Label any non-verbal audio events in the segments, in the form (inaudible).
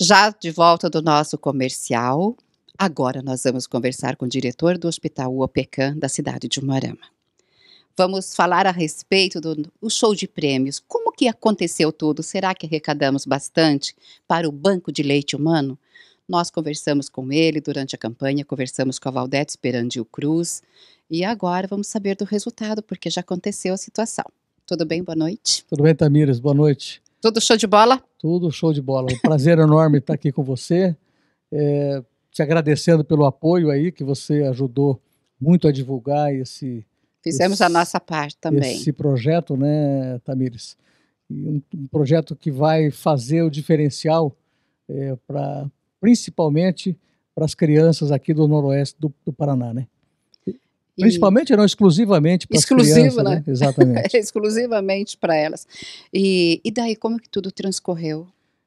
Já de volta do nosso comercial, agora nós vamos conversar com o diretor do Hospital UOPECAM da cidade de Umarama. Vamos falar a respeito do, do show de prêmios. Como que aconteceu tudo? Será que arrecadamos bastante para o Banco de Leite Humano? Nós conversamos com ele durante a campanha, conversamos com a Valdete Esperandio Cruz e agora vamos saber do resultado, porque já aconteceu a situação. Tudo bem? Boa noite. Tudo bem, Tamires. Boa noite. Tudo show de bola? Tudo show de bola. Um prazer (laughs) enorme estar aqui com você. É, te agradecendo pelo apoio aí, que você ajudou muito a divulgar esse. Fizemos esse, a nossa parte também. Esse projeto, né, Tamires? Um, um projeto que vai fazer o diferencial é, para principalmente para as crianças aqui do noroeste do, do Paraná, né? Principalmente, eram exclusivamente para elas, crianças, né? né? Exatamente. (laughs) exclusivamente para elas. E, e daí, como é que tudo transcorreu?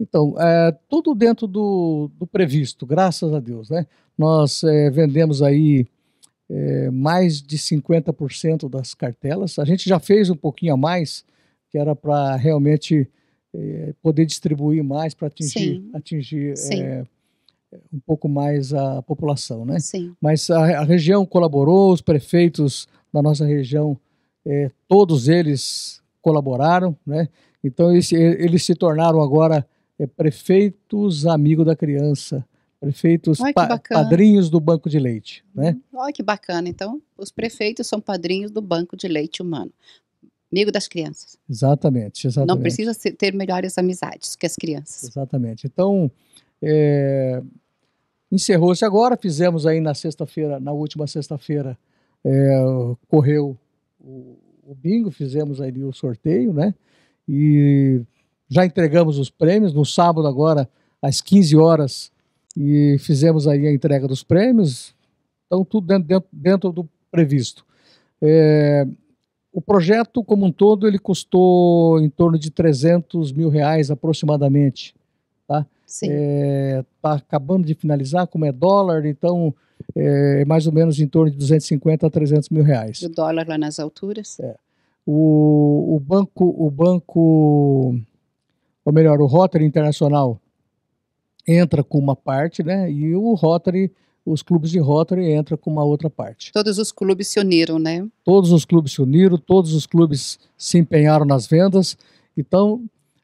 Então, é, tudo dentro do, do, previsto, graças a Deus, né? Nós é, vendemos aí é, mais de 50% das cartelas. A gente já fez um pouquinho a mais, que era para realmente é, poder distribuir mais, para atingir, Sim. atingir Sim. É, um pouco mais a população, né? Sim. Mas a, a região colaborou, os prefeitos da nossa região, é, todos eles colaboraram, né? Então eles, eles se tornaram agora é, prefeitos amigos da criança, prefeitos pa padrinhos do banco de leite, né? Uhum. Olha que bacana! Então os prefeitos são padrinhos do banco de leite humano. Amigo das crianças. Exatamente, exatamente. Não precisa ter melhores amizades que as crianças. Exatamente. Então, é, encerrou-se agora. Fizemos aí na sexta-feira, na última sexta-feira, é, correu o, o, bingo, fizemos aí o sorteio, né? E já entregamos os prêmios. No sábado, agora, às 15 horas, e fizemos aí a entrega dos prêmios. Então, tudo dentro, dentro, dentro do previsto. É, o projeto como um todo ele custou em torno de 300 mil reais aproximadamente. Está é, tá acabando de finalizar, como é dólar, então é, é mais ou menos em torno de 250 a 300 mil reais. O dólar lá nas alturas. É. O, o banco, o banco, ou melhor, o Rotary Internacional entra com uma parte, né? E o Rotary, os clubes de Rotary entra com uma outra parte. Todos os clubes se uniram, né? Todos os clubes se uniram, todos os clubes se empenharam nas vendas. Então,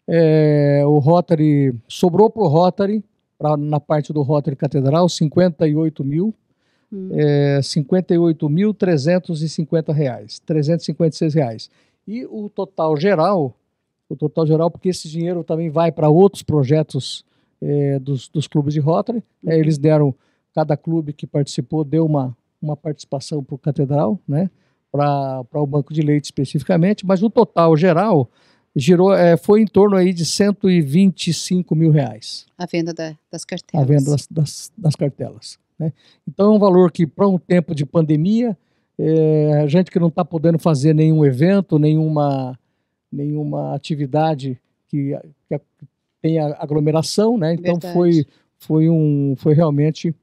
é, o Rotary sobrou para o Rotary, pra, na parte do Rotary Catedral, 58 mil. Hum. É, 58.350 reais, 356 reais. E o total geral, o total geral, porque esse dinheiro também vai para outros projetos é, dos, dos, clubes de Rotary. Hum. É, uhum. eles deram, cada clube que participou deu uma, uma participação para o Catedral, né? para o Banco de Leite especificamente, mas o total geral girou, é, foi em torno aí de 125 mil reais. A venda da, das cartelas. A venda das, das, das cartelas. Né? Então é um valor que, para um tempo de pandemia, é, gente que não está podendo fazer nenhum evento, nenhuma, nenhuma atividade que, que tenha aglomeração, né? Então foi, foi, um, foi realmente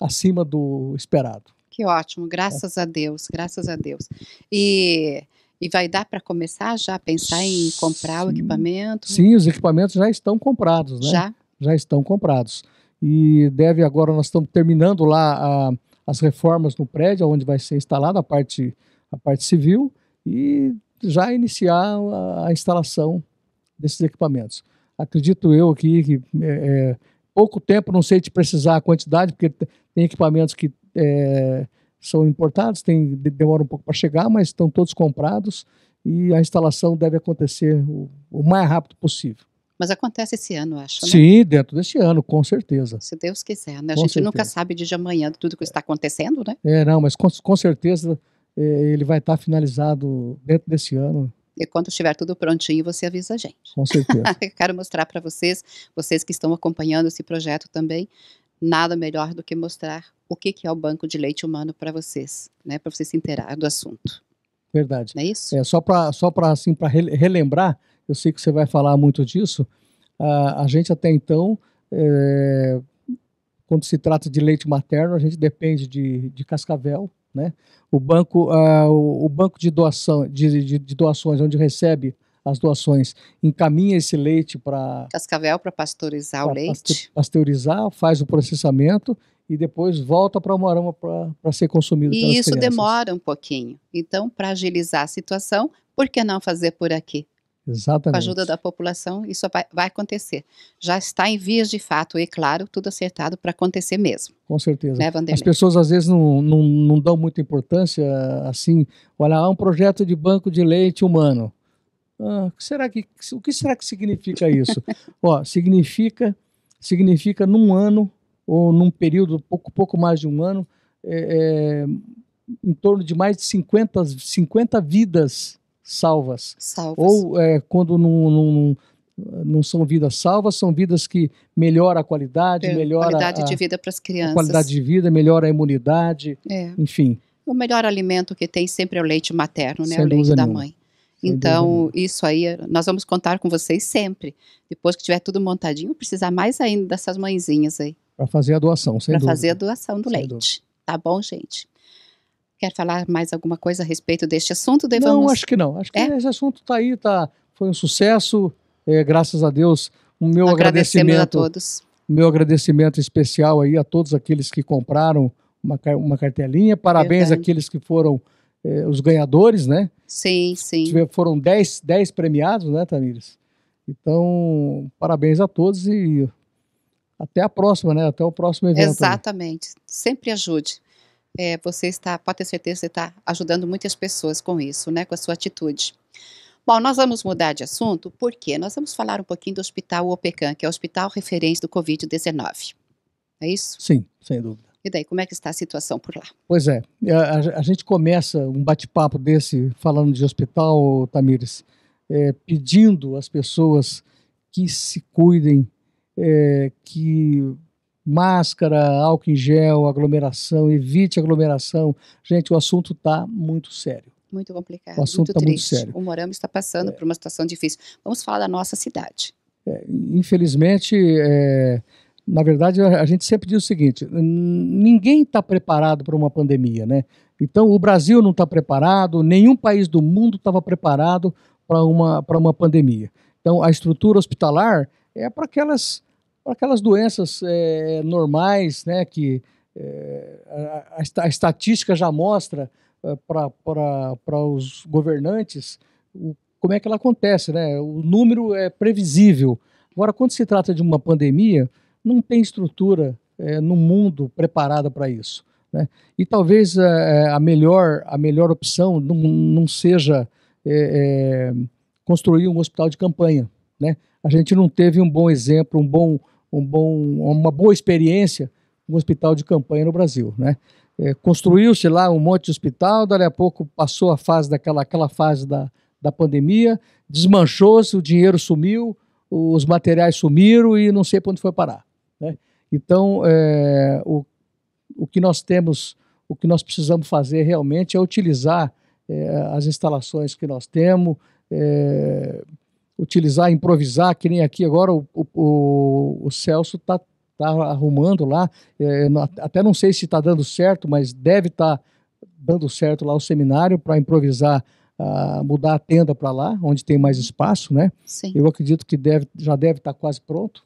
acima do esperado. Que ótimo, graças é. a Deus, graças a Deus. E e vai dar para começar já a pensar em comprar sim, o equipamento? Sim, os equipamentos já estão comprados, né? Já? Já estão comprados. E deve agora, nós estamos terminando lá a, as reformas no prédio, onde vai ser instalada a parte, a parte civil, e já iniciar a, a instalação desses equipamentos. Acredito eu aqui que é, é, pouco tempo, não sei te precisar a quantidade, porque tem equipamentos que é, são importados, tem, demora um pouco para chegar, mas estão todos comprados e a instalação deve acontecer o, o mais rápido possível. Mas acontece esse ano, acho. Né? Sim, dentro desse ano, com certeza. Se Deus quiser, né? A com gente certeza. nunca sabe de amanhã tudo que está acontecendo, né? É, não, mas com, com certeza é, ele vai estar finalizado dentro desse ano. E quando estiver tudo prontinho, você avisa a gente. Com certeza. (laughs) Quero mostrar para vocês, vocês que estão acompanhando esse projeto também, nada melhor do que mostrar o que, que é o banco de leite humano para vocês, né, para vocês se inteirar do assunto. Verdade. Não é isso? É, só para só assim, relembrar, eu sei que você vai falar muito disso, a, a gente até então, é, quando se trata de leite materno, a gente depende de, de cascavel, né? O banco, o, o, banco de, doação, de, de, de doações, onde recebe as doações, encaminha esse leite para. Cascavel para pasteurizar o leite. Pasteurizar, faz o processamento e depois volta para o Moarama para ser consumido E isso crianças. demora um pouquinho. Então, para agilizar a situação, por que não fazer por aqui? Exatamente. Com a ajuda da população, isso vai, vai acontecer. Já está em vias de fato, e claro, tudo acertado para acontecer mesmo. Com certeza. Né, As pessoas às vezes não, não, não dão muita importância, assim, olha, há ah, um projeto de banco de leite humano. Ah, será que, o que será que significa isso? (laughs) Ó, significa, significa num ano ou num período pouco, pouco mais de um ano, é, é em torno de mais de 50, 50 vidas salvas. salvas. Ou é, quando não, não, não, são vidas salvas, são vidas que melhora a qualidade, é, melhora qualidade a, de vida para as crianças. qualidade de vida, melhora a imunidade, é. enfim. O melhor alimento que tem sempre é o leite materno, né? o leite da nenhuma. mãe. Então, isso aí, nós vamos contar com vocês sempre. Depois que tiver tudo montadinho, precisar mais ainda dessas mãezinhas aí. Para fazer a doação, sem Para fazer a doação do sem leite. Dúvida. Tá bom, gente? Quer falar mais alguma coisa a respeito deste assunto? Devamos... Não, acho que não. Acho que é? esse assunto está aí, tá, foi um sucesso. É, graças a Deus, o meu agradecimento. a todos. Meu agradecimento especial aí a todos aqueles que compraram uma, uma cartelinha. Parabéns àqueles que foram é, os ganhadores, né? Sim, sim. Tive, foram 10 premiados, né, Tamires? Então, parabéns a todos e até a próxima, né? Até o próximo evento. Exatamente. Sempre ajude. É, você está, pode ter certeza você está ajudando muitas pessoas com isso, né? Com a sua atitude. Bom, nós vamos mudar de assunto, Por quê? nós vamos falar um pouquinho do Hospital OPECAM, que é o hospital referência do Covid-19. É isso? Sim, sem dúvida. E daí, como é que está a situação por lá? Pois é. é, a, a gente começa um bate-papo desse falando de hospital, Tamires, é, pedindo às pessoas que se cuidem, é, que máscara, álcool em gel, aglomeração, evite aglomeração. Gente, o assunto está muito sério. Muito complicado, o assunto está Muito tá sério. O Morama está passando é. por uma situação difícil. Vamos falar da nossa cidade. É, infelizmente, é, na verdade, a gente sempre diz o seguinte: ninguém está preparado para uma pandemia, né? Então, o Brasil não está preparado, nenhum país do mundo estava preparado para uma, uma pandemia. Então, a estrutura hospitalar é para aquelas, aquelas doenças é, normais, né, que é, a, a, estatística já mostra é, para os governantes o, como é que ela acontece. Né? O número é previsível. Agora, quando se trata de uma pandemia, não tem estrutura é, no mundo preparada para isso. Né? E talvez a, é, é, a, melhor, a melhor opção não, não seja é, é, construir um hospital de campanha, né? a gente não teve um bom exemplo, um bom, um bom, uma boa experiência no hospital de campanha no Brasil, né? É, Construiu-se lá um monte de hospital, dali a pouco passou a fase daquela aquela fase da, da pandemia, desmanchou-se, o dinheiro sumiu, os materiais sumiram e não sei para onde foi parar. Né? Então, é, o, o que nós temos, o que nós precisamos fazer realmente é utilizar é, as instalações que nós temos, é, utilizar, improvisar, que nem aqui agora o, o, o Celso está tá arrumando lá. É, até não sei se está dando certo, mas deve estar tá dando certo lá o seminário para improvisar, uh, mudar a tenda para lá, onde tem mais espaço, né? Sim. Eu acredito que deve, já deve estar tá quase pronto.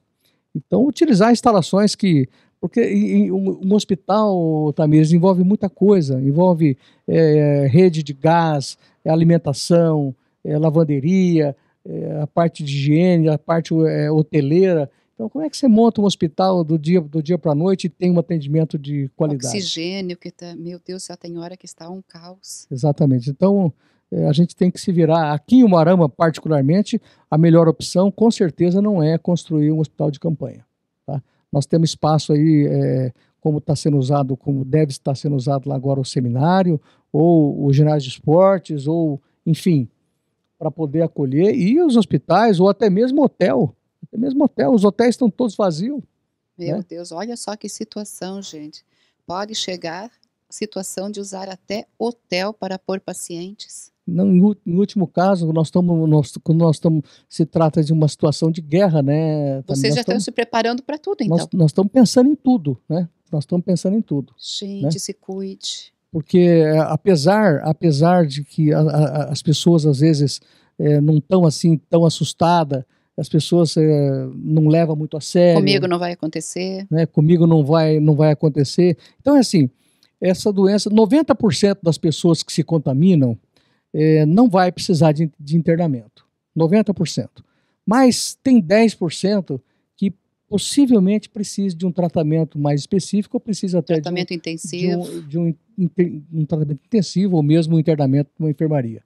Então, utilizar instalações que porque um, hospital, Tamires, envolve muita coisa, envolve é, rede de gás, alimentação, é, lavanderia, é, a parte de higiene, a parte é, hoteleira. Então, como é que você monta um hospital do dia do dia para a noite e tem um atendimento de qualidade? Oxigênio, que tá, meu Deus, já tem hora que está um caos. Exatamente. Então, é, a gente tem que se virar. Aqui em Umarama, particularmente, a melhor opção, com certeza, não é construir um hospital de campanha. Tá? Nós temos espaço aí, é, como está sendo usado, como deve estar sendo usado lá agora o seminário, ou o ginásio de esportes, ou, enfim, para poder acolher, e os hospitais, ou até mesmo hotel. Até mesmo hotel, os hotéis estão todos vazios. Meu né? Deus, olha só que situação, gente. Pode chegar situação de usar até hotel para pôr pacientes. Não, no último caso, nós estamos, nós, quando nós estamos, se trata de uma situação de guerra, né? Vocês já estão se preparando para tudo, então. Nós, nós, estamos pensando em tudo, né? Nós estamos pensando em tudo. Gente, né? se cuide porque eh, apesar, apesar de que a, a, as pessoas às vezes é, não estão assim tão assustadas, as pessoas é, não levam muito a sério. Comigo não vai acontecer. Né? Comigo não vai, não vai acontecer. Então é assim, essa doença, 90% das pessoas que se contaminam é, não vai precisar de, de internamento. 90%. Mas tem 10% que possivelmente precisa de um tratamento mais específico ou precisa até tratamento de um, intensivo. De um, de um, um tratamento intensivo ou mesmo um internamento numa enfermaria.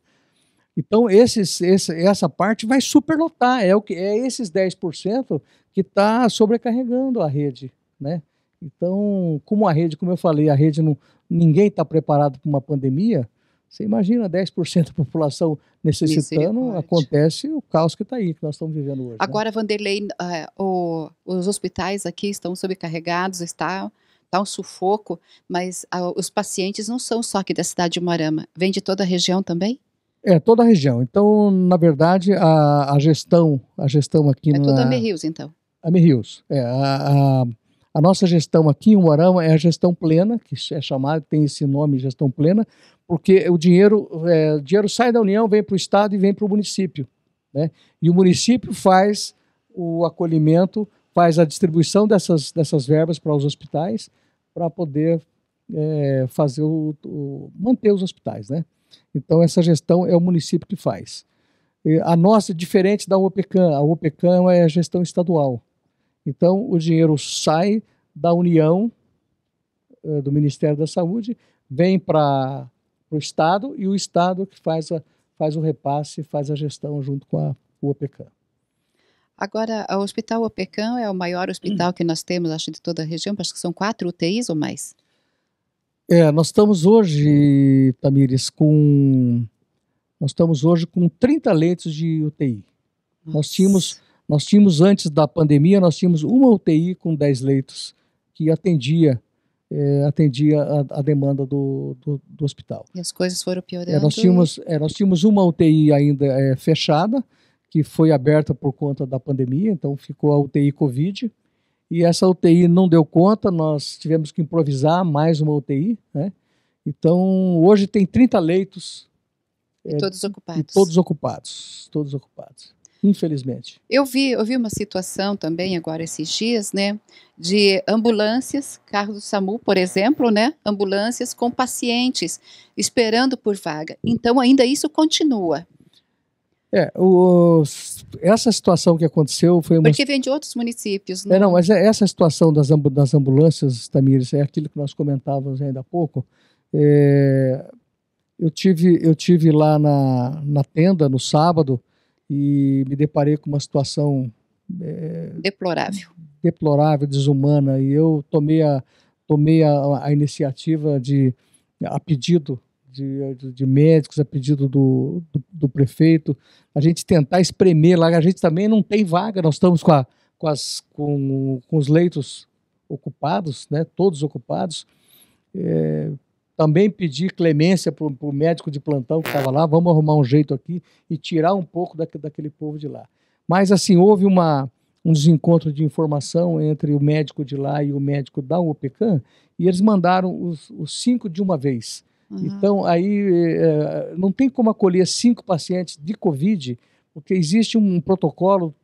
Então, esses, esse, essa parte vai superlotar, é, o que, é esses 10% que está sobrecarregando a rede. Né? Então, como a rede, como eu falei, a rede não, ninguém está preparado para uma pandemia, você imagina 10% da população necessitando, acontece o caos que está aí, que nós estamos vivendo hoje. Né? Agora, né? Vanderlei, uh, o, os hospitais aqui estão sobrecarregados, está tá um sufoco, mas a, os pacientes não são só aqui da cidade de Moarama, vem de toda a região também? É, toda a região. Então, na verdade, a, a gestão, a gestão aqui... É na, tudo a Merrios, então? A Merrios, é. A, a, a, nossa gestão aqui em Moarama é a gestão plena, que é chamada, tem esse nome, gestão plena, porque o dinheiro, é, o dinheiro sai da União, vem para o Estado e vem para o município. Né? E o município faz o acolhimento faz a distribuição dessas, dessas verbas para os hospitais para poder é, fazer o, o, manter os hospitais, né? Então essa gestão é o município que faz. E a nossa é diferente da OPECAM. A OPECAM é a gestão estadual. Então o dinheiro sai da União, é, do Ministério da Saúde, vem para o Estado e o Estado que faz, a, faz o repasse, faz a gestão junto com a OPECAM. Agora, o Hospital Opecan é o maior hospital que nós temos, acho, de toda a região, acho que são quatro UTIs ou mais. É, nós estamos hoje, Tamires, com nós estamos hoje com 30 leitos de UTI. Nossa. Nós tínhamos, nós tínhamos antes da pandemia, nós tínhamos uma UTI com 10 leitos que atendia é, atendia a, a demanda do, do, do, hospital. E as coisas foram piorando. É, nós, tínhamos, é, nós tínhamos uma UTI ainda é, fechada, que foi aberta por conta da pandemia, então ficou a UTI Covid. E essa UTI não deu conta, nós tivemos que improvisar mais uma UTI. Né? Então, hoje tem 30 leitos. E é, todos ocupados. E todos ocupados. Todos ocupados. Infelizmente. Eu vi, eu vi uma situação também agora esses dias, né? De ambulâncias, carro do SAMU, por exemplo, né? Ambulâncias com pacientes esperando por vaga. Então, ainda isso continua. É, essa situação que aconteceu foi uma... Porque vem de outros municípios, é, né? Não, mas é essa situação das, ambu das ambulâncias, Tamires, é aquilo que nós comentávamos ainda há pouco. É, eu, tive, eu tive lá na, na tenda no sábado e me deparei com uma situação... É, deplorável. Deplorável, desumana. E eu tomei a, tomei a, a iniciativa de, a pedido de, de, médicos, a pedido do, do, do, prefeito, a gente tentar espremer lá, a gente também não tem vaga, nós estamos com, a, com, as, com, com os leitos ocupados, né, todos ocupados. É, também pedir clemência para o médico de plantão que estava lá, vamos arrumar um jeito aqui e tirar um pouco da, daquele povo de lá. Mas assim, houve uma, um desencontro de informação entre o médico de lá e o médico da UPCAM, e eles mandaram os, os cinco de uma vez. Uhum. Então, aí é, não tem como acolher cinco pacientes de Covid, porque existe um protocolo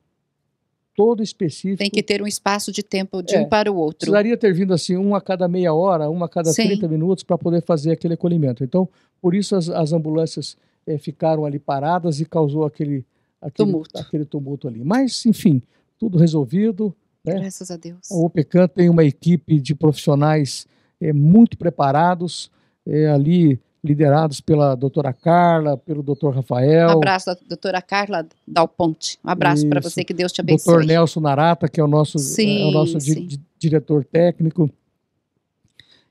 todo específico. Tem que ter um espaço de tempo de é, um para o outro. Precisaria ter vindo assim, um a cada meia hora, um a cada Sim. 30 minutos, para poder fazer aquele acolhimento. Então, por isso as, as ambulâncias é, ficaram ali paradas e causou aquele, aquele, tumulto. aquele tumulto ali. Mas, enfim, tudo resolvido. Né? Graças a Deus. O OPECAN tem uma equipe de profissionais é, muito preparados é, ali liderados pela doutora Carla, pelo doutor Rafael. Um abraço, doutora Carla Dal Ponte. Um abraço para você, que Deus te abençoe. Doutor Nelson Narata, que é o nosso, sim, é o nosso di diretor técnico.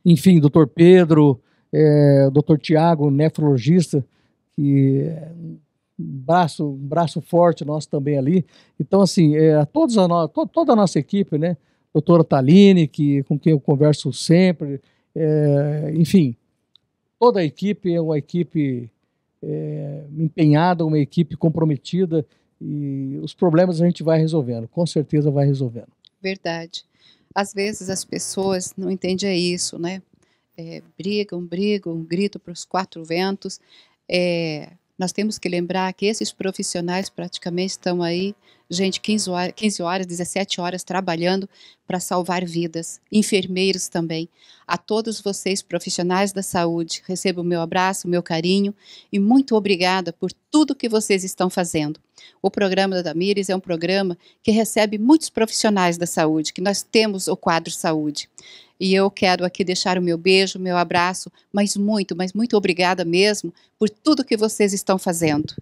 Enfim, doutor Pedro, é, doutor Tiago, nefrologista, que é braço, braço forte nosso também ali. Então, assim, é, a todos a to, toda a nossa equipe, né? Doutora Taline, que, com quem eu converso sempre, é, enfim, toda a equipe é uma equipe é, empenhada, uma equipe comprometida e os problemas a gente vai resolvendo, com certeza vai resolvendo. Verdade. Às vezes as pessoas não entendem é isso, né? É, brigam, brigam, grito para os quatro ventos. É, nós temos que lembrar que esses profissionais praticamente estão aí Gente, 15 horas, 15 horas 17 horas trabalhando para salvar vidas, enfermeiros também. A todos vocês, profissionais da saúde, recebo o meu abraço, o meu carinho e muito obrigada por tudo que vocês estão fazendo. O programa da Damires é um programa que recebe muitos profissionais da saúde, que nós temos o quadro saúde. E eu quero aqui deixar o meu beijo, o meu abraço, mas muito, mas muito obrigada mesmo por tudo que vocês estão fazendo.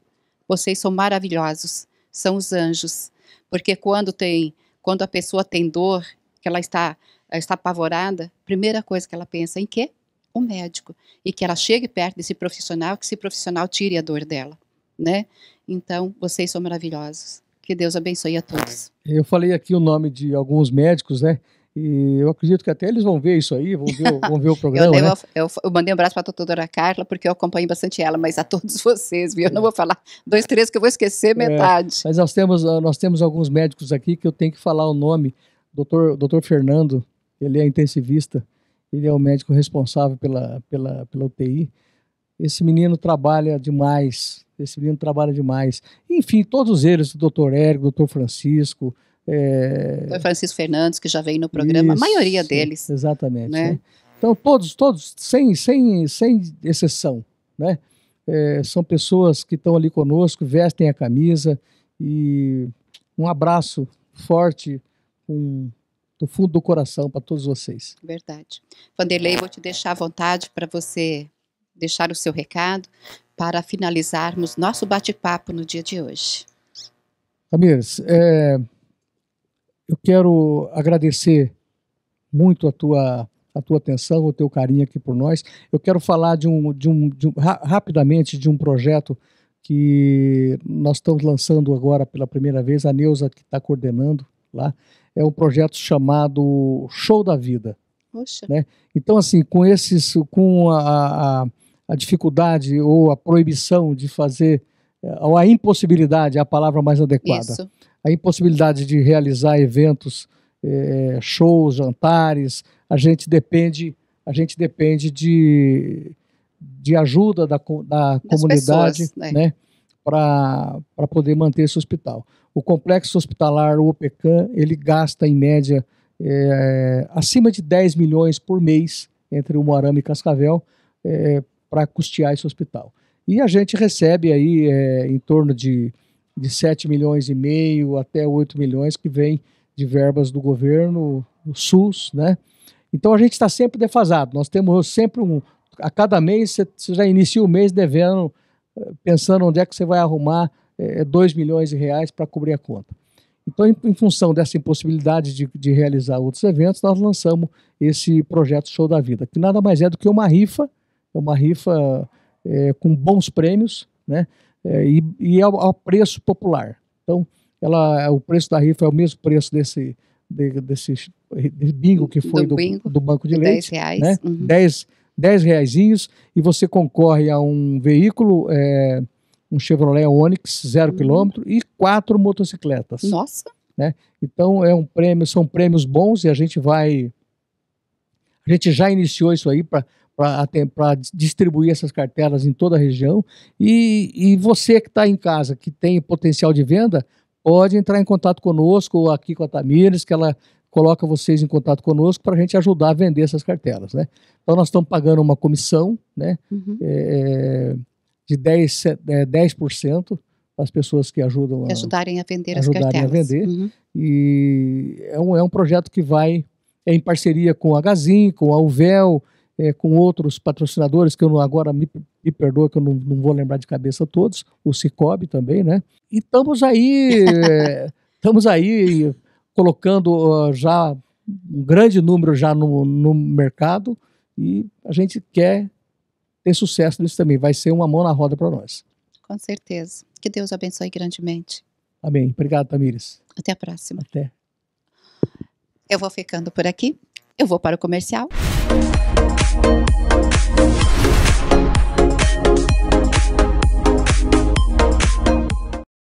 Vocês são maravilhosos são os anjos, porque quando tem, quando a pessoa tem dor, que ela está está apavorada, primeira coisa que ela pensa é em quê? O médico e que ela chegue perto desse profissional, que esse profissional tire a dor dela, né? Então, vocês são maravilhosos. Que Deus abençoe a todos. Eu falei aqui o nome de alguns médicos, né? E eu acredito que até eles vão ver isso aí, vão ver, vão ver o (laughs) programa. Né? eu, né? eu, eu, mandei um abraço para a doutora Carla, porque eu acompanho bastante ela, mas a todos (laughs) vocês, viu? Eu não vou falar dois, três, que eu vou esquecer é, metade. É, mas nós temos, ah, nós temos alguns médicos aqui que eu tenho que falar o nome. Doutor, doutor Fernando, ele é intensivista, ele é o médico responsável pela, pela, pela UTI. Esse menino trabalha demais, esse menino trabalha demais. Enfim, todos eles, o doutor Érico, doutor Francisco, é... Foi Francisco Fernandes que já veio no programa, Isso, a maioria deles. Exatamente. Né? Né? Então, todos, todos, sem, sem, sem exceção, né? É, são pessoas que estão ali conosco, vestem a camisa e um abraço forte um, do fundo do coração para todos vocês. Verdade. Vanderlei, vou te deixar à vontade para você deixar o seu recado para finalizarmos nosso bate-papo no dia de hoje. Tamires, é, eu quero agradecer muito a tua a tua atenção, o teu carinho aqui por nós. Eu quero falar de um, de um, de um ra rapidamente de um projeto que nós estamos lançando agora pela primeira vez, a Neuza que está coordenando lá, é um projeto chamado Show da Vida. Né? Então, assim, com esses, com a, a, a dificuldade ou a proibição de fazer, eh, ou a impossibilidade é a palavra mais adequada. Isso a impossibilidade de realizar eventos, é, shows, jantares, a gente depende, a gente depende de, de ajuda da, da comunidade né? né para poder manter esse hospital. O complexo hospitalar, o OPECAM, ele gasta em média é, acima de 10 milhões por mês entre o Moarama e Cascavel é, eh, para custear esse hospital. E a gente recebe aí é, em torno de de 7 milhões e meio até 8 milhões que vem de verbas do governo, do SUS, né? Então a gente está sempre defasado. Nós temos sempre um. A cada mês, você já inicia o mês devendo, eh, pensando onde é que você vai arrumar é, eh, 2 milhões de reais para cobrir a conta. Então, em, em função dessa impossibilidade de, de, realizar outros eventos, nós lançamos esse projeto Show da Vida, que nada mais é do que uma rifa, é uma rifa é, com bons prêmios, né? é, e, e ao, é ao, é preço popular. Então, ela, o preço da rifa é o mesmo preço desse, de, desse bingo que foi do, do, bingo, do Banco de, de Leite. 10 reais. Né? Uhum. 10, 10 e você concorre a um veículo, é, um Chevrolet Onix, zero uhum. quilômetro, e quatro motocicletas. Nossa! Né? Então, é um prêmio, são prêmios bons e a gente vai... A gente já iniciou isso aí para para distribuir essas cartelas em toda a região. E, e você que está em casa, que tem potencial de venda, pode entrar em contato conosco aqui com a Tamires, que ela coloca vocês em contato conosco para a gente ajudar a vender essas cartelas. Né? Então, nós estamos pagando uma comissão né, uhum. é, é de 10%, 10 para as pessoas que ajudam ajudarem a, a vender ajudarem as cartelas. A vender. Uhum. E é um, é um projeto que vai é em parceria com a Gazin, com a Uvel, é, com outros patrocinadores, que eu não, agora me, me perdoa que eu não, não, vou lembrar de cabeça todos, o Cicobi também, né? E estamos aí, (laughs) é, estamos aí colocando uh, já um grande número já no, no mercado e a gente quer ter sucesso nisso também. Vai ser uma mão na roda para nós. Com certeza. Que Deus abençoe grandemente. Amém. Obrigado, Tamires. Até a próxima. Até. Eu vou ficando por aqui. Eu vou para o comercial. Thank you.